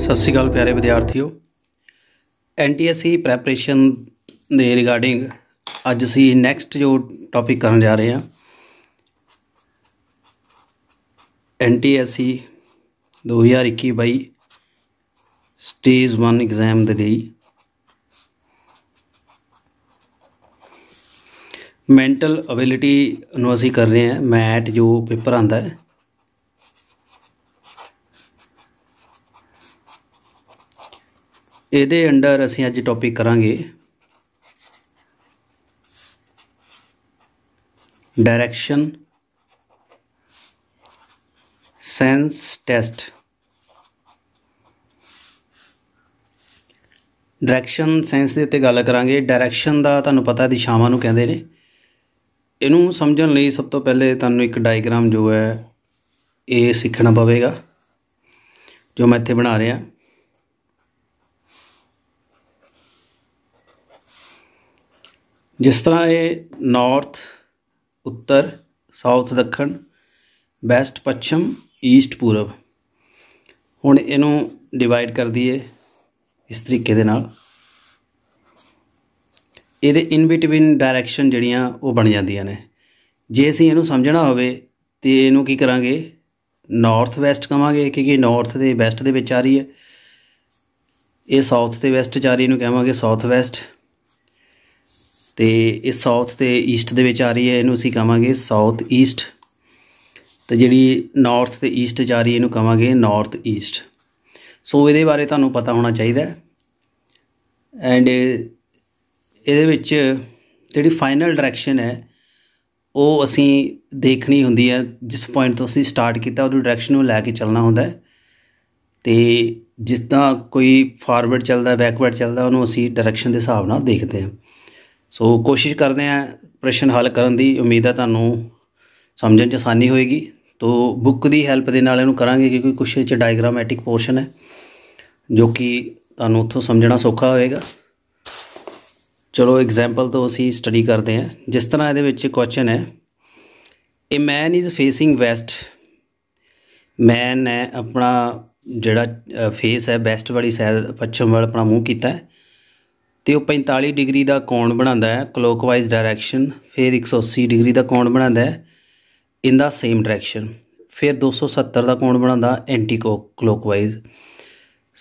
ਸਤਿ ਸ਼੍ਰੀ ਅਕਾਲ ਪਿਆਰੇ ਵਿਦਿਆਰਥੀਓ ਐਨਟੀਐਸਸੀ ਪ੍ਰੈਪਰੇਸ਼ਨ ਦੇ ਰਿਗਾਰਡਿੰਗ ਅੱਜ ਅਸੀਂ ਨੈਕਸਟ ਜੋ ਟੌਪਿਕ ਕਰਨ ਜਾ ਰਹੇ ਹਾਂ ਐਨਟੀਐਸਸੀ 2021-22 ਸਟੇਜ 1 ਐਗਜ਼ਾਮ ਦੇ ਲਈ ਮੈਂਟਲ ਅਬਿਲਿਟੀ ਨੂੰ ਅਸੀਂ ਕਰ ਰਹੇ ਹਾਂ ਮੈਟ ਜੋ ਪੇਪਰ ਆਂਦਾ ਹੈ ਇਹਦੇ ਅੰਡਰ ਅਸੀਂ ਅੱਜ ਟੌਪਿਕ ਕਰਾਂਗੇ direction sense test direction sense ਦੇ ਉੱਤੇ ਗੱਲ ਕਰਾਂਗੇ ਡਾਇਰੈਕਸ਼ਨ ਦਾ ਤੁਹਾਨੂੰ ਪਤਾ ਦਿਸ਼ਾਵਾਂ ਨੂੰ ਕਹਿੰਦੇ ਨੇ ਇਹਨੂੰ ਸਮਝਣ ਲਈ ਸਭ ਤੋਂ ਪਹਿਲੇ ਤੁਹਾਨੂੰ ਇੱਕ ਡਾਇਗਰਾਮ ਜੋ ਹੈ ਇਹ ਸਿੱਖਣਾ ਪਵੇਗਾ ਜੋ ਮੈਂ ਇੱਥੇ ਬਣਾ ਰਿਹਾ ਜਿਸ ਤਰ੍ਹਾਂ ਇਹ ਨਾਰਥ ਉੱਤਰ ਸਾਊਥ ਦੱਖਣ ਵੈਸਟ ਪੱਛਮ ਈਸਟ ਪੂਰਬ ਹੁਣ ਇਹਨੂੰ ਡਿਵਾਈਡ ਕਰ ਦਈਏ ਇਸ ਤਰੀਕੇ ਦੇ ਨਾਲ ਇਹਦੇ ਇਨ ਬਿਟਵੀਨ ਡਾਇਰੈਕਸ਼ਨ ਜਿਹੜੀਆਂ ਉਹ ਬਣ ਜਾਂਦੀਆਂ ਨੇ ਜੇ ਅਸੀਂ ਇਹਨੂੰ ਸਮਝਣਾ ਹੋਵੇ ਤੇ ਇਹਨੂੰ ਕੀ ਕਰਾਂਗੇ ਨਾਰਥ ਵੈਸਟ ਕਵਾਂਗੇ ਕਿਉਂਕਿ ਨਾਰਥ ਦੇ ਵੈਸਟ ਦੇ ਵਿਚਾਰੀ ਹੈ ਇਹ ਸਾਊਥ ਤੇ ਵੈਸਟ ਚਾਰੀ ਨੂੰ ਕਹਾਂਗੇ ਸਾਊਥ ਵੈਸਟ ਤੇ ਇਹ ਸਾਊਥ ਤੇ ਈਸਟ ਦੇ ਵਿੱਚ ਆ ਰਹੀ ਹੈ ਇਹਨੂੰ ਅਸੀਂ ਕਹਾਂਗੇ ਸਾਊਥ ਈਸਟ ਤੇ ਜਿਹੜੀ ਨਾਰਥ ਤੇ ਈਸਟ ਜਾ ਰਹੀ ਹੈ ਇਹਨੂੰ ਕਹਾਂਗੇ ਨਾਰਥ ਈਸਟ ਸੋ ਇਹਦੇ ਬਾਰੇ ਤੁਹਾਨੂੰ ਪਤਾ ਹੋਣਾ ਚਾਹੀਦਾ ਐਂਡ ਇਹਦੇ ਵਿੱਚ ਜਿਹੜੀ ਫਾਈਨਲ ਡਾਇਰੈਕਸ਼ਨ ਹੈ ਉਹ ਅਸੀਂ ਦੇਖਣੀ ਹੁੰਦੀ ਹੈ ਜਿਸ ਪੁਆਇੰਟ ਤੋਂ ਅਸੀਂ ਸਟਾਰਟ ਕੀਤਾ ਉਹਦੀ ਡਾਇਰੈਕਸ਼ਨ ਨੂੰ ਲੈ ਕੇ ਚੱਲਣਾ ਹੁੰਦਾ ਤੇ ਜਿੱਦਾਂ ਕੋਈ ਫਾਰਵਰਡ ਚੱਲਦਾ ਬੈਕਵਰਡ ਚੱਲਦਾ ਉਹਨੂੰ ਅਸੀਂ ਡਾਇਰੈਕਸ਼ਨ ਦੇ ਹਿਸਾਬ ਨਾਲ ਦੇਖਦੇ ਹਾਂ ਸੋ ਕੋਸ਼ਿਸ਼ ਕਰਦੇ ਆ ਪ੍ਰਸ਼ਨ ਹੱਲ ਕਰਨ ਦੀ ਉਮੀਦ ਹੈ ਤੁਹਾਨੂੰ ਸਮਝਣ 'ਚ ਆਸਾਨੀ ਹੋਏਗੀ ਤੋ ਬੁੱਕ ਦੀ ਹੈਲਪ ਦੇ ਨਾਲ ਇਹਨੂੰ ਕਰਾਂਗੇ ਕਿਉਂਕਿ ਕੁਝ ਇਹ 'ਚ ਡਾਇਗਰਾਮੈਟਿਕ ਪੋਰਸ਼ਨ ਹੈ ਜੋ ਕਿ ਤੁਹਾਨੂੰ ਉੱਥੋਂ ਸਮਝਣਾ ਸੌਖਾ ਹੋਏਗਾ ਚਲੋ ਐਗਜ਼ਾਮਪਲ ਤੋਂ ਅਸੀਂ ਸਟੱਡੀ ਕਰਦੇ ਹਾਂ ਜਿਸ ਤਰ੍ਹਾਂ ਇਹਦੇ ਵਿੱਚ ਕੁਐਸਚਨ ਹੈ a man is facing west man ਹੈ ਆਪਣਾ ਜਿਹੜਾ ਫੇਸ ਹੈ ਵੈਸਟ ਵਾਲੀ ਸਾਈਡ ਪੱਛਮ ਵੱਲ ਆਪਣਾ ਮੂੰਹ ਕੀਤਾ ਹੈ ਤੇ ਉਹ 45 ਡਿਗਰੀ ਦਾ ਕੋਣ ਬਣਾਉਂਦਾ ਹੈ ਕਲੋਕਵਾਈਜ਼ ਡਾਇਰੈਕਸ਼ਨ ਫਿਰ 180 ਡਿਗਰੀ ਦਾ ਕੋਣ ਬਣਾਉਂਦਾ ਹੈ ਇਨ ਦਾ ਸੇਮ ਡਾਇਰੈਕਸ਼ਨ ਫਿਰ 270 ਦਾ ਕੋਣ ਬਣਾਉਂਦਾ ਐਂਟੀ ਕਲੋਕਵਾਈਜ਼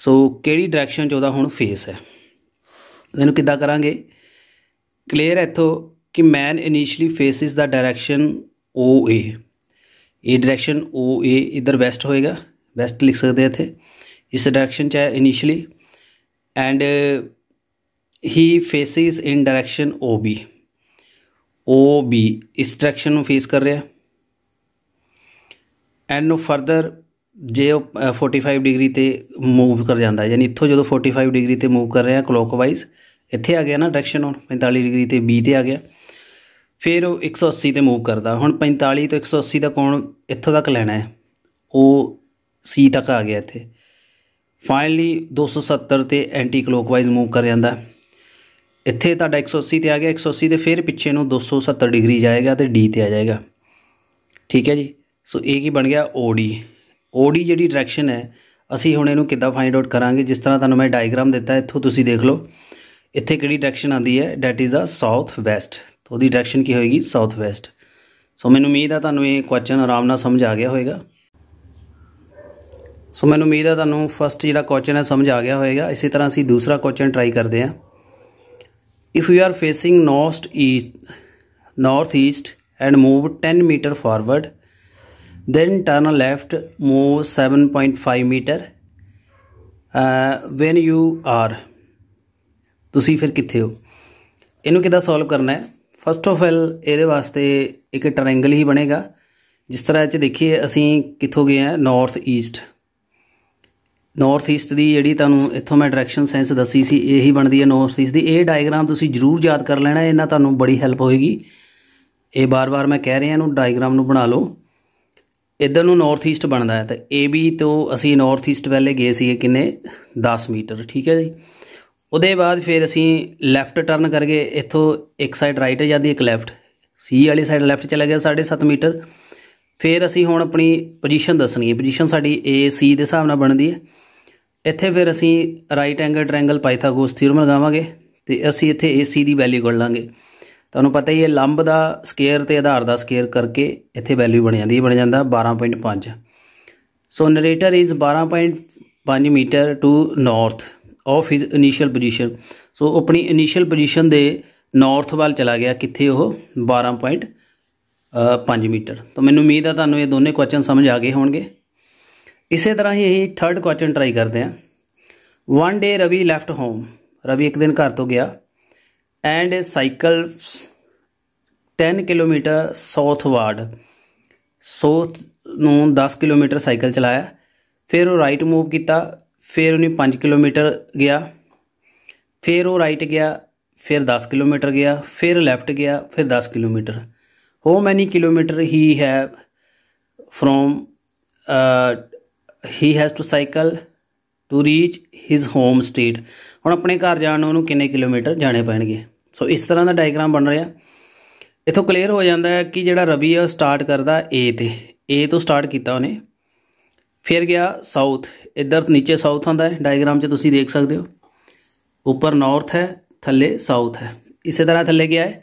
ਸੋ ਕਿਹੜੀ ਡਾਇਰੈਕਸ਼ਨ 'ਚ ਉਹਦਾ ਹੁਣ ਫੇਸ ਹੈ ਇਹਨੂੰ ਕਿੱਦਾਂ ਕਰਾਂਗੇ ਕਲੀਅਰ ਇੱਥੋਂ ਕਿ man initially faces the direction ਏ ਇਹ ਡਾਇਰੈਕਸ਼ਨ ਏ ਇਧਰ ਵੈਸਟ ਹੋਏਗਾ ਵੈਸਟ ਲਿਖ ਸਕਦੇ ਇੱਥੇ ਇਸ ਡਾਇਰੈਕਸ਼ਨ 'ਚ ਹੈ initially and he faces in direction OB OB ਇਸ ਡਾਇਰੈਕਸ਼ਨ ਨੂੰ ਫੇਸ ਕਰ ਰਿਹਾ ਐਂਡ ਨੂੰ ਫਰਦਰ ਜੇ ਉਹ 45 ਡਿਗਰੀ ਤੇ ਮੂਵ ਕਰ ਜਾਂਦਾ ਯਾਨੀ ਇੱਥੋਂ ਜਦੋਂ 45 ਡਿਗਰੀ ਤੇ ਮੂਵ ਕਰ ਰਿਹਾ ਕਲੋਕਵਾਈਜ਼ ਇੱਥੇ ਆ ਗਿਆ ਨਾ ਡਾਇਰੈਕਸ਼ਨ ਹੁਣ 45 ਡਿਗਰੀ ਤੇ B ਤੇ ਆ ਗਿਆ ਫਿਰ ਉਹ 180 ਤੇ ਮੂਵ ਕਰਦਾ ਹੁਣ 45 ਤੋਂ 180 ਦਾ ਕੋਣ ਇੱਥੋਂ ਤੱਕ ਲੈਣਾ ਹੈ ਉਹ C ਤੱਕ ਆ ਗਿਆ ਇੱਥੇ ਫਾਈਨਲੀ 270 ਤੇ ਐਂਟੀ ਕਲੋਕਵਾਈਜ਼ ਮੂਵ ਕਰ ਜਾਂਦਾ ਹੈ ਇੱਥੇ ਤੁਹਾਡਾ 180 ਤੇ ਆ ਗਿਆ 180 ਤੇ ਫਿਰ ਪਿੱਛੇ ਨੂੰ 270 ਡਿਗਰੀ ਜਾਏਗਾ ਤੇ ਡੀ ਤੇ ਆ ਜਾਏਗਾ ਠੀਕ ਹੈ ਜੀ ਸੋ ਇਹ ਕੀ ਬਣ ਗਿਆ OD OD ਜਿਹੜੀ ਡਾਇਰੈਕਸ਼ਨ ਹੈ ਅਸੀਂ ਹੁਣ ਇਹਨੂੰ ਕਿੱਦਾਂ ਫਾਈਂਡ ਆਊਟ ਕਰਾਂਗੇ ਜਿਸ ਤਰ੍ਹਾਂ ਤੁਹਾਨੂੰ ਮੈਂ ਡਾਇਗਰਾਮ ਦਿੱਤਾ ਇੱਥੋਂ ਤੁਸੀਂ ਦੇਖ ਲਓ ਇੱਥੇ ਕਿਹੜੀ ਡਾਇਰੈਕਸ਼ਨ ਆਉਂਦੀ ਹੈ that is the south west ਤੋਂ ਦੀ ਡਾਇਰੈਕਸ਼ਨ ਕੀ ਹੋਏਗੀ ਸਾਊਥ ਵੈਸਟ ਸੋ ਮੈਨੂੰ ਉਮੀਦ ਆ ਤੁਹਾਨੂੰ ਇਹ ਕੁਐਸਚਨ ਆਰਾਮ ਨਾਲ ਸਮਝ ਆ ਗਿਆ ਹੋਵੇਗਾ ਸੋ ਮੈਨੂੰ ਉਮੀਦ ਆ ਤੁਹਾਨੂੰ ਫਸਟ ਜਿਹੜਾ ਕੁਐਸਚਨ ਹੈ ਸਮਝ ਆ ਗਿਆ ਹੋਵੇਗਾ ਇਸੇ ਤਰ੍ਹਾਂ ਅਸੀਂ ਦੂਸਰਾ ਕੁਐਸਚਨ ਟਰਾਈ ਕਰਦੇ ਹਾਂ If we are facing north east, northeast and move 10 meter forward, then turn left, move 7.5 meter. Uh, when you are, ਤੁਸੀਂ ਫਿਰ ਕਿੱਥੇ ਹੋ ਇਹਨੂੰ ਕਿਦਾਂ ਸੋਲਵ ਕਰਨਾ ਹੈ ਫਸਟ ਆਫ ਆਲ ਇਹਦੇ ਵਾਸਤੇ ਇੱਕ ਟ੍ਰਾਇੰਗਲ ਹੀ ਬਣੇਗਾ ਜਿਸ ਤਰ੍ਹਾਂ ਇਹ ਚ ਦੇਖੀਏ ਅਸੀਂ ਕਿੱਥੋਂ ਗਏ ਆ ਨਾਰਥ ਈਸਟ ਨਾਰਥ ਈਸਟ ਦੀ ਜਿਹੜੀ ਤੁਹਾਨੂੰ ਇੱਥੋਂ ਮੈਂ ਡਾਇਰੈਕਸ਼ਨ ਸੈਂਸ ਦੱਸੀ ਸੀ ਇਹੀ ਬਣਦੀ ਹੈ ਨਾਰਥ ਈਸਟ ਦੀ ਇਹ ਡਾਇਗਰਾਮ ਤੁਸੀਂ ਜ਼ਰੂਰ ਯਾਦ ਕਰ ਲੈਣਾ ਇਹਨਾਂ ਤੁਹਾਨੂੰ ਬੜੀ ਹੈਲਪ ਹੋਏਗੀ ਇਹ ਬਾਰ-ਬਾਰ ਮੈਂ ਕਹਿ ਰਿਹਾ ਇਹਨੂੰ ਡਾਇਗਰਾਮ ਨੂੰ ਬਣਾ ਲਓ ਇਧਰ ਨੂੰ ਨਾਰਥ ਈਸਟ ਬਣਦਾ ਹੈ ਤਾਂ AB ਤੋਂ ਅਸੀਂ ਨਾਰਥ ਈਸਟ ਵੱਲੇ ਗਏ ਸੀ ਕਿੰਨੇ 10 ਮੀਟਰ ਠੀਕ ਹੈ ਜੀ ਉਹਦੇ ਬਾਅਦ ਫਿਰ ਅਸੀਂ ਲੈਫਟ ਟਰਨ ਕਰਕੇ ਇੱਥੋਂ ਇੱਕ ਸਾਈਡ ਰਾਈਟ ਹੈ ਜਾਂਦੀ ਇੱਕ ਲੈਫਟ C ਵਾਲੀ ਸਾਈਡ ਲੈਫਟ ਚਲਾ ਗਿਆ 7.5 ਮੀਟਰ ਫਿਰ ਅਸੀਂ ਹੁਣ ਆਪਣੀ ਪੋਜੀਸ਼ਨ ਦੱਸਣੀ ਹੈ ਪੋਜੀਸ਼ਨ ਸਾਡੀ AC ਦੇ ਹਿਸਾਬ ਨਾਲ ਬਣਦੀ ਹੈ ਇੱਥੇ ਫਿਰ ਅਸੀਂ right angle triangle Pythagoras theorem ਲਗਾਵਾਂਗੇ ਤੇ ਅਸੀਂ ਇੱਥੇ AC ਦੀ ਵੈਲਿਊ ਕੱਢ ਲਾਂਗੇ ਤੁਹਾਨੂੰ ਪਤਾ ਹੀ ਹੈ ਲੰਬ ਦਾ ਸਕੁਅਰ ਤੇ ਆਧਾਰ ਦਾ ਸਕੁਅਰ ਕਰਕੇ ਇੱਥੇ ਵੈਲਿਊ ਬਣ ਜਾਂਦੀ ਹੈ ਬਣ ਜਾਂਦਾ 12.5 so narrator is 12.5 metre to north of his initial position so ਆਪਣੀ ਇਨੀਸ਼ੀਅਲ ਪੋਜੀਸ਼ਨ ਦੇ ਨਾਰਥ ਵੱਲ ਚਲਾ ਗਿਆ ਕਿੱਥੇ ਉਹ 12.5 ਮੀਟਰ ਤਾਂ ਮੈਨੂੰ ਉਮੀਦ ਹੈ ਤੁਹਾਨੂੰ ਇਹ ਦੋਨੇ ਕੁਐਸਚਨ ਸਮਝ ਆ ਗਏ ਹੋਣਗੇ ਇਸੇ ਤਰ੍ਹਾਂ ਹੀ ਅਸੀਂ ਥਰਡ ਕੁਐਸਚਨ ਟਰਾਈ ਕਰਦੇ ਹਾਂ one day Ravi left home Ravi ਇੱਕ ਦਿਨ ਘਰ ਤੋਂ ਗਿਆ and cycle 10 kilometre southward south ਨੂੰ 10 ਕਿਲੋਮੀਟਰ ਸਾਈਕਲ ਚਲਾਇਆ ਫਿਰ ਉਹ ਰਾਈਟ ਮੂਵ ਕੀਤਾ ਫਿਰ ਉਹਨੇ 5 ਕਿਲੋਮੀਟਰ ਗਿਆ ਫਿਰ ਉਹ ਰਾਈਟ ਗਿਆ ਫਿਰ 10 ਕਿਲੋਮੀਟਰ ਗਿਆ ਫਿਰ ਲੈਫਟ ਗਿਆ ਫਿਰ 10 ਕਿਲੋਮੀਟਰ ਹੋ ਮੈਨੀ kilometre he is from he has to cycle to reach his home state ਹੁਣ ਆਪਣੇ ਘਰ ਜਾਣ ਨੂੰ ਉਹਨੂੰ ਕਿੰਨੇ ਕਿਲੋਮੀਟਰ ਜਾਣੇ ਪੈਣਗੇ ਸੋ ਇਸ ਤਰ੍ਹਾਂ ਦਾ ਡਾਇਗਰਾਮ ਬਣ ਰਿਹਾ ਇਥੋਂ ਕਲੀਅਰ ਹੋ ਜਾਂਦਾ ਹੈ ਕਿ ਜਿਹੜਾ ਰਵੀ ਆ ਸਟਾਰਟ ਕਰਦਾ ਏ ਤੇ ਏ ਤੋਂ ਸਟਾਰਟ ਕੀਤਾ ਉਹਨੇ ਫਿਰ ਗਿਆ ਸਾਊਥ ਇੱਧਰ ਨੀਚੇ ਸਾਊਥ ਹੁੰਦਾ ਹੈ ਡਾਇਗਰਾਮ 'ਚ ਤੁਸੀਂ ਦੇਖ ਸਕਦੇ ਹੋ ਉੱਪਰ ਨਾਰਥ ਹੈ ਥੱਲੇ ਸਾਊਥ ਹੈ ਇਸੇ ਤਰ੍ਹਾਂ ਥੱਲੇ ਗਿਆ ਹੈ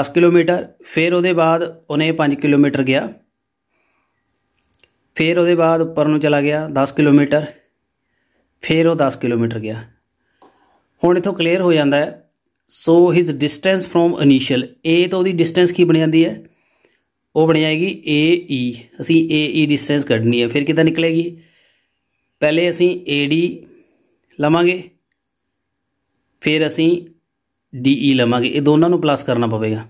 10 ਕਿਲੋਮੀਟਰ ਫਿਰ ਉਹਦੇ ਬਾਅਦ ਉਹਨੇ 5 ਕਿਲੋਮੀਟਰ ਗਿਆ ਫਿਰ ਉਹਦੇ ਬਾਅਦ ਉੱਪਰ ਨੂੰ ਚਲਾ ਗਿਆ 10 ਕਿਲੋਮੀਟਰ ਫਿਰ ਉਹ 10 ਕਿਲੋਮੀਟਰ ਗਿਆ ਹੁਣ ਇਥੋਂ ਕਲੀਅਰ ਹੋ ਜਾਂਦਾ ਹੈ so his distance from initial A ਤੋਂ ਉਹਦੀ ਡਿਸਟੈਂਸ ਕੀ ਬਣ ਜਾਂਦੀ ਹੈ ਉਹ ਬਣ ਜਾਏਗੀ AE ਅਸੀਂ AE ਡਿਸਟੈਂਸ ਕੱਢਣੀ ਹੈ ਫਿਰ ਕਿਦਾਂ ਨਿਕਲੇਗੀ ਪਹਿਲੇ ਅਸੀਂ AD ਲਵਾਂਗੇ ਫਿਰ ਅਸੀਂ DE ਲਵਾਂਗੇ ਇਹ ਦੋਨਾਂ ਨੂੰ ਪਲੱਸ ਕਰਨਾ ਪਵੇਗਾ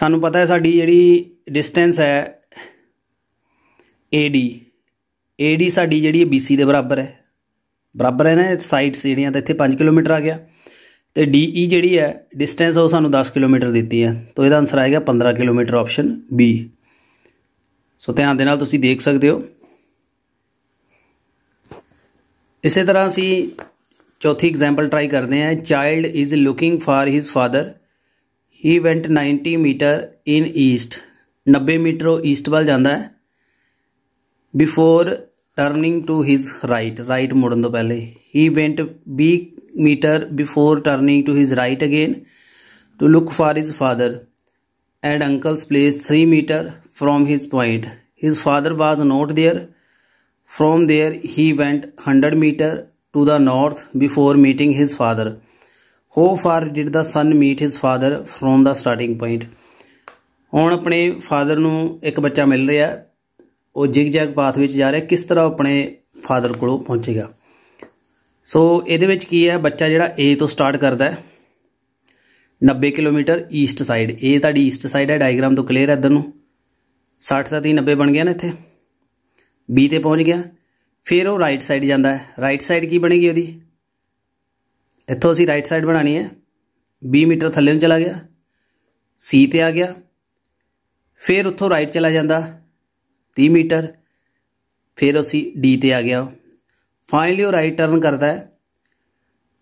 ਸਾਨੂੰ ਪਤਾ ਹੈ ਸਾਡੀ ਜਿਹੜੀ ਡਿਸਟੈਂਸ ਹੈ AD AD ਸਾਡੀ ਜਿਹੜੀ ਹੈ BC ਦੇ ਬਰਾਬਰ ਹੈ ਬਰਾਬਰ ਹੈ ਨਾ ਸਾਈਡਸ ਜਿਹੜੀਆਂ ਤਾਂ ਇੱਥੇ 5 ਕਿਲੋਮੀਟਰ ਆ ਗਿਆ ਤੇ DE ਜਿਹੜੀ ਹੈ ਡਿਸਟੈਂਸ ਉਹ ਸਾਨੂੰ 10 ਕਿਲੋਮੀਟਰ ਦਿੱਤੀ ਹੈ ਤਾਂ ਇਹਦਾ ਆਨਸਰ ਆਏਗਾ 15 ਕਿਲੋਮੀਟਰ ਆਪਸ਼ਨ B ਸੋ ਧਿਆਨ ਦੇ ਨਾਲ ਤੁਸੀਂ ਦੇਖ ਸਕਦੇ ਹੋ ਇਸੇ ਤਰ੍ਹਾਂ ਅਸੀਂ ਚੌਥੀ ਐਗਜ਼ਾਮਪਲ ਟਰਾਈ ਕਰਦੇ ਹਾਂ child is looking for his father he went 90 metre in east 90 metre ਉਹ ਈਸਟ ਵੱਲ ਜਾਂਦਾ ਹੈ before turning to his right, right मुड़न पहले he went b meter before turning to his right again to look for his father at uncle's place 3 meter from his point. His father was not there. From there he went 100 meter to the north before meeting his father. How far did the son meet his father from the starting point? ਹੁਣ ਆਪਣੇ father ਨੂੰ ਇੱਕ ਬੱਚਾ ਮਿਲ ਰਿਹਾ ਉਹ ਜਿਗ zag path ਵਿੱਚ ਜਾ ਰਿਹਾ ਕਿਸ ਤਰ੍ਹਾਂ ਆਪਣੇ ਫਾਦਰ ਕੋਲੋਂ ਪਹੁੰਚੇਗਾ ਸੋ ਇਹਦੇ ਵਿੱਚ ਕੀ ਹੈ ਬੱਚਾ ਜਿਹੜਾ A ਤੋਂ ਸਟਾਰਟ ਕਰਦਾ ਹੈ 90 ਕਿਲੋਮੀਟਰ ਈਸਟ ਸਾਈਡ A ਤੁਹਾਡੀ ਈਸਟ ਸਾਈਡ ਹੈ ਡਾਇਗਰਾਮ ਤੋਂ ਕਲੀਅਰ ਹੈ ਇਧਰ ਨੂੰ 60 ਦਾ 3 90 ਬਣ ਗਿਆ ਨਾ ਇੱਥੇ B ਤੇ ਪਹੁੰਚ ਗਿਆ ਫਿਰ ਉਹ ਰਾਈਟ ਸਾਈਡ ਜਾਂਦਾ ਹੈ ਰਾਈਟ ਸਾਈਡ ਕੀ ਬਣੇਗੀ ਉਹਦੀ ਇੱਥੋਂ ਅਸੀਂ ਰਾਈਟ ਸਾਈਡ ਬਣਾਣੀ ਹੈ 20 ਮੀਟਰ ਥੱਲੇ ਨੂੰ ਚਲਾ ਗਿਆ C ਤੇ ਆ ਗਿਆ ਫਿਰ ਉੱਥੋਂ ਰਾਈਟ ਚਲਾ ਜਾਂਦਾ 30 ਮੀਟਰ ਫਿਰ ਅਸੀਂ ਡੀ ਤੇ ਆ ਗਿਆ ਫਾਈਨਲੀ ਉਹ ਰਾਈਟ ਟਰਨ ਕਰਦਾ ਹੈ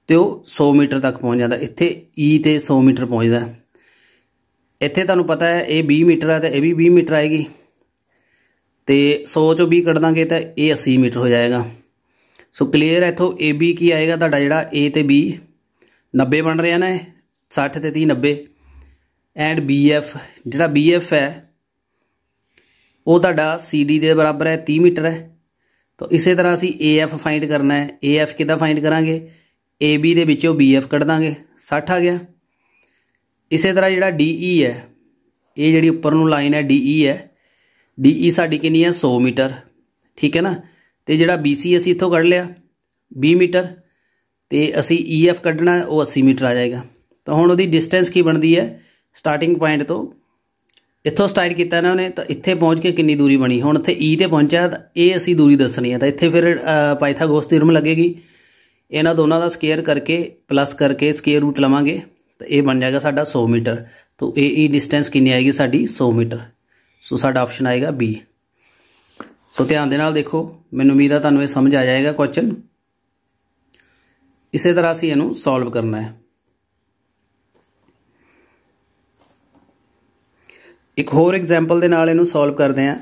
ਤੇ ਉਹ 100 ਮੀਟਰ ਤੱਕ ਪਹੁੰਚ ਜਾਂਦਾ ਇੱਥੇ ਈ e ਤੇ 100 ਮੀਟਰ ਪਹੁੰਚਦਾ ਇੱਥੇ ਤੁਹਾਨੂੰ ਪਤਾ ਹੈ ਇਹ 20 ਮੀਟਰ ਹੈ ਤੇ ਇਹ ਵੀ 20 ਮੀਟਰ ਆਏਗੀ ਤੇ 100 ਚੋਂ 20 ਕੱਢ ਦਾਂਗੇ ਤਾਂ ਇਹ 80 ਮੀਟਰ ਹੋ ਜਾਏਗਾ ਸੋ ਕਲੀਅਰ ਹੈ ਇਥੋਂ AB ਕੀ ਆਏਗਾ ਤੁਹਾਡਾ ਜਿਹੜਾ A ਤੇ B 90 ਬਣ ਰਿਹਾ ਨਾ 60 ਤੇ 30 90 ਐਂਡ BF ਜਿਹੜਾ BF ਹੈ ਉਹ ਤੁਹਾਡਾ CD ਦੇ ਬਰਾਬਰ ਹੈ 30 ਮੀਟਰ ਹੈ ਤਾਂ ਇਸੇ ਤਰ੍ਹਾਂ ਅਸੀਂ AF ਫਾਈਂਡ ਕਰਨਾ ਹੈ AF ਕਿਦਾਂ ਫਾਈਂਡ ਕਰਾਂਗੇ AB ਦੇ ਵਿੱਚੋਂ BF ਕੱਢ ਦਾਂਗੇ 60 ਆ ਗਿਆ ਇਸੇ ਤਰ੍ਹਾਂ ਜਿਹੜਾ DE ਹੈ ਇਹ ਜਿਹੜੀ ਉੱਪਰ ਨੂੰ ਲਾਈਨ ਹੈ DE ਹੈ DE ਸਾਡੀ ਕਿੰਨੀ ਹੈ 100 ਮੀਟਰ ਠੀਕ ਹੈ ਨਾ ਤੇ ਜਿਹੜਾ BC ਅਸੀਂ ਇੱਥੋਂ ਕੱਢ ਲਿਆ 20 ਮੀਟਰ ਤੇ ਅਸੀਂ EF ਕੱਢਣਾ ਉਹ 80 ਮੀਟਰ ਆ ਜਾਏਗਾ ਤਾਂ ਹੁਣ ਉਹਦੀ ਡਿਸਟੈਂਸ ਕੀ ਬਣਦੀ ਹੈ ਸਟਾਰਟਿੰਗ ਪੁਆਇੰਟ ਤੋਂ ਇੱਥੋਂ ਸਟਾਰਟ ਕੀਤਾ ਇਹਨਾਂ ਨੇ ਤਾਂ ਇੱਥੇ ਪਹੁੰਚ ਕੇ ਕਿੰਨੀ ਦੂਰੀ ਬਣੀ ਹੁਣ ਇੱਥੇ E ਤੇ ਪਹੁੰਚਿਆ ਤਾਂ ਇਹ ਅਸੀਂ ਦੂਰੀ ਦੱਸਣੀ ਹੈ ਤਾਂ ਇੱਥੇ ਫਿਰ ਪਾਈਥਾਗੋਰਸ ਥਿਉਰਮ ਲੱਗੇਗੀ ਇਹਨਾਂ ਦੋਨਾਂ ਦਾ ਸਕੁਅਰ ਕਰਕੇ ਪਲੱਸ ਕਰਕੇ ਸਕੁਅਰ ਰੂਟ ਲਵਾਂਗੇ ਤਾਂ ਇਹ ਬਣ ਜਾਏਗਾ ਸਾਡਾ 100 ਮੀਟਰ ਤਾਂ ਇਹ ਡਿਸਟੈਂਸ ਕਿੰਨੀ ਆਏਗੀ ਸਾਡੀ 100 ਮੀਟਰ ਸੋ ਸਾਡਾ ਆਪਸ਼ਨ ਆਏਗਾ B ਸੋ ਧਿਆਨ ਦੇ ਨਾਲ ਦੇਖੋ ਮੈਨੂੰ ਉਮੀਦ ਆ ਤੁਹਾਨੂੰ ਇਹ ਸਮਝ ਆ ਜਾਏਗਾ ਕੁਐਸਚਨ ਇਸੇ ਤਰ੍ਹਾਂ ਅਸੀਂ ਇਹਨੂੰ ਸੋਲਵ ਕਰਨਾ ਹੈ ਇੱਕ ਹੋਰ ਐਗਜ਼ਾਮਪਲ ਦੇ ਨਾਲ ਇਹਨੂੰ ਸੋਲਵ ਕਰਦੇ ਆਂ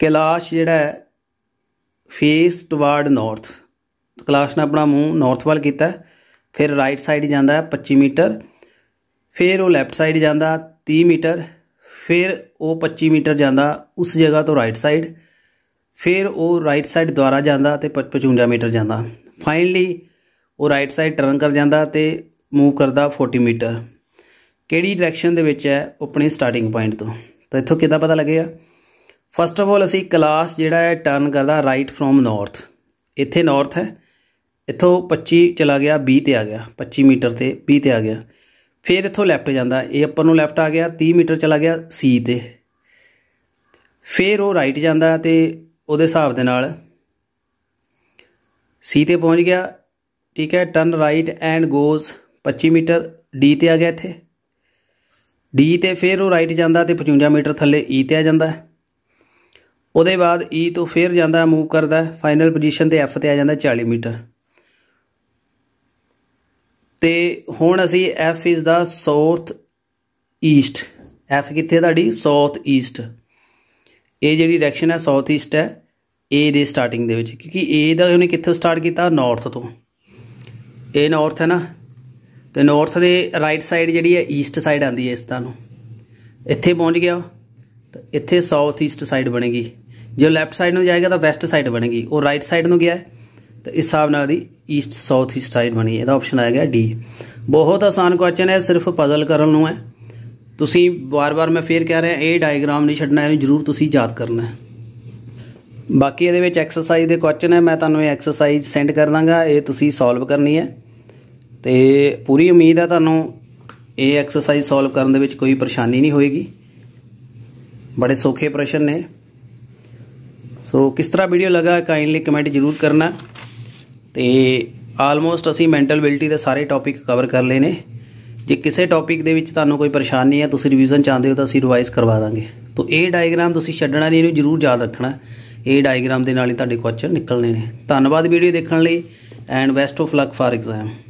ਕਲਾਸ਼ ਜਿਹੜਾ ਹੈ ਫੇਸ ਟਵਾਰਡ ਨਾਰਥ ਕਲਾਸ਼ ਨੇ ਆਪਣਾ ਮੂੰਹ ਨਾਰਥ ਵੱਲ ਕੀਤਾ ਫਿਰ ਰਾਈਟ ਸਾਈਡ ਜਾਂਦਾ ਹੈ 25 ਮੀਟਰ ਫਿਰ ਉਹ ਲੈਫਟ ਸਾਈਡ ਜਾਂਦਾ 30 ਮੀਟਰ ਫਿਰ ਉਹ 25 ਮੀਟਰ ਜਾਂਦਾ ਉਸ ਜਗ੍ਹਾ ਤੋਂ ਰਾਈਟ ਸਾਈਡ ਫਿਰ ਉਹ ਰਾਈਟ ਸਾਈਡ ਦੁਆਰਾ ਜਾਂਦਾ ਤੇ 55 ਮੀਟਰ ਜਾਂਦਾ ਫਾਈਨਲੀ ਉਹ ਰਾਈਟ ਸਾਈਡ ਟਰਨ ਕਰ ਜਾਂਦਾ ਤੇ ਮੂਵ ਕਰਦਾ 40 ਮੀਟਰ ਕਿਹੜੀ ਡਾਇਰੈਕਸ਼ਨ ਦੇ ਵਿੱਚ ਹੈ ਆਪਣੇ ਸਟਾਰਟਿੰਗ ਪੁਆਇੰਟ ਤੋਂ ਤਾਂ ਇੱਥੋਂ ਕਿਦਾਂ ਪਤਾ ਲੱਗੇਗਾ ਫਸਟ ਆਫ ਆਲ ਅਸੀਂ ਕਲਾਸ ਜਿਹੜਾ ਹੈ ਟਰਨ ਕਰਦਾ ਰਾਈਟ ਫਰੋਮ ਨਾਰਥ ਇੱਥੇ ਨਾਰਥ ਹੈ ਇੱਥੋਂ 25 ਚਲਾ ਗਿਆ 20 ਤੇ ਆ ਗਿਆ 25 ਮੀਟਰ ਤੇ 20 ਤੇ ਆ ਗਿਆ ਫਿਰ ਇੱਥੋਂ ਲੈਫਟ ਜਾਂਦਾ ਇਹ ਅੱਪਰ ਨੂੰ ਲੈਫਟ ਆ ਗਿਆ 30 ਮੀਟਰ ਚਲਾ ਗਿਆ ਸੀ ਤੇ ਫਿਰ ਉਹ ਰਾਈਟ ਜਾਂਦਾ ਤੇ ਉਹਦੇ ਹਿਸਾਬ ਦੇ ਨਾਲ ਸੀ ਤੇ ਪਹੁੰਚ ਗਿਆ ਠੀਕ ਹੈ turn right and goes 25 metre D ਤੇ ਆ ਗਿਆ ਇੱਥੇ ਡੀ ਤੇ ਫਿਰ ਉਹ ਰਾਈਟ ਜਾਂਦਾ ਤੇ 55 ਮੀਟਰ ਥੱਲੇ ਈ e ਤੇ ਆ ਜਾਂਦਾ ਉਹਦੇ ਬਾਅਦ ਈ e ਤੋਂ ਫਿਰ ਜਾਂਦਾ ਮੂਵ ਕਰਦਾ ਫਾਈਨਲ ਪੋਜੀਸ਼ਨ ਤੇ ਐਫ ਤੇ ਆ ਜਾਂਦਾ 40 ਮੀਟਰ ਤੇ ਹੁਣ ਅਸੀਂ F is the south east F ਕਿੱਥੇ ਤੁਹਾਡੀ ਸਾਊਥ ਈਸਟ ਇਹ ਜਿਹੜੀ ਡਾਇਰੈਕਸ਼ਨ ਹੈ ਸਾਊਥ ਈਸਟ ਹੈ ਏ ਦੇ ਸਟਾਰਟਿੰਗ ਦੇ ਵਿੱਚ ਕਿਉਂਕਿ ਏ ਦਾ ਉਹਨੇ ਕਿੱਥੋਂ ਸਟਾਰਟ ਕੀਤਾ ਨਾਰਥ ਤੋਂ A ਨਾਰਥ ਹੈ ਨਾ ਤੇ ਨਾਰਥ ਦੇ ਰਾਈਟ ਸਾਈਡ ਜਿਹੜੀ ਹੈ ਈਸਟ ਸਾਈਡ ਆਂਦੀ ਹੈ ਇਸ ਤਾਂ ਨੂੰ ਇੱਥੇ ਪਹੁੰਚ ਗਿਆ ਤਾਂ ਇੱਥੇ ਸਾਊਥ ਈਸਟ ਸਾਈਡ ਬਣੇਗੀ ਜੇ ਲੈਫਟ ਸਾਈਡ ਨੂੰ ਜਾਏਗਾ ਤਾਂ ਵੈਸਟ ਸਾਈਡ ਬਣੇਗੀ ਉਹ ਰਾਈਟ ਸਾਈਡ ਨੂੰ ਗਿਆ ਤਾਂ ਇਸ ਹਿਸਾਬ ਨਾਲ the east south east side ਬਣੀ ਇਹਦਾ ਆਪਸ਼ਨ ਆਏਗਾ ਡੀ ਬਹੁਤ ਆਸਾਨ ਕੁਐਸਚਨ ਹੈ ਸਿਰਫ ਪਜ਼ਲ ਕਰਨ ਨੂੰ ਹੈ ਤੁਸੀਂ ਵਾਰ-ਵਾਰ ਮੈਂ ਫੇਰ ਕਹਿ ਰਿਹਾ ਇਹ ਡਾਇਗਰਾਮ ਨਹੀਂ ਛੱਡਣਾ ਇਹਨੂੰ ਜ਼ਰੂਰ ਤੁਸੀਂ ਯਾਦ ਕਰਨਾ ਹੈ ਬਾਕੀ ਇਹਦੇ ਵਿੱਚ ਐਕਸਰਸਾਈਜ਼ ਦੇ ਕੁਐਸਚਨ ਹੈ ਮੈਂ ਤੁਹਾਨੂੰ ਇਹ ਐਕਸਰਸਾਈਜ਼ ਸੈਂਡ ਕਰ ਦਾਂਗਾ ਇਹ ਤੁਸੀਂ ਸੋਲਵ ਕਰਨੀ ਹੈ ਤੇ ਪੂਰੀ ਉਮੀਦ ਹੈ ਤੁਹਾਨੂੰ ਇਹ ਐਕਸਰਸਾਈਜ਼ ਸੋਲਵ ਕਰਨ ਦੇ ਵਿੱਚ ਕੋਈ ਪਰੇਸ਼ਾਨੀ ਨਹੀਂ ਹੋਏਗੀ ਬੜੇ ਸੌਖੇ ਪ੍ਰਸ਼ਨ ਨੇ ਸੋ ਕਿਸ ਤਰ੍ਹਾਂ ਵੀਡੀਓ ਲਗਾ ਕਾਈਂਡਲੀ ਕਮੈਂਟ ਜ਼ਰੂਰ ਕਰਨਾ ਤੇ ਆਲਮੋਸਟ ਅਸੀਂ ਮੈਂਟਲ ਬਿਲਟੀ ਦੇ ਸਾਰੇ ਟੌਪਿਕ ਕਵਰ ਕਰ ਲਏ ਨੇ ਜੇ ਕਿਸੇ ਟੌਪਿਕ ਦੇ ਵਿੱਚ ਤੁਹਾਨੂੰ ਕੋਈ ਪਰੇਸ਼ਾਨੀ ਹੈ ਤੁਸੀਂ ਰਿਵੀਜ਼ਨ ਚਾਹੁੰਦੇ ਹੋ ਤਾਂ ਅਸੀਂ ਰਿਵਾਈਜ਼ ਕਰਵਾ ਦਾਂਗੇ ਤੋਂ ਇਹ ਡਾਇਗਰਾਮ ਤੁਸੀਂ ਛੱਡਣਾ ਨਹੀਂ ਇਹਨੂੰ ਜ਼ਰੂਰ ਯਾਦ ਰੱਖਣਾ ਇਹ ਡਾਇਗਰਾਮ ਦੇ ਨਾਲ ਹੀ ਤੁਹਾਡੇ ਕੁਐਸਚਨ ਨਿਕਲਣੇ ਨੇ ਧੰਨਵਾਦ ਵੀਡੀਓ ਦੇਖਣ ਲਈ and best of luck for exam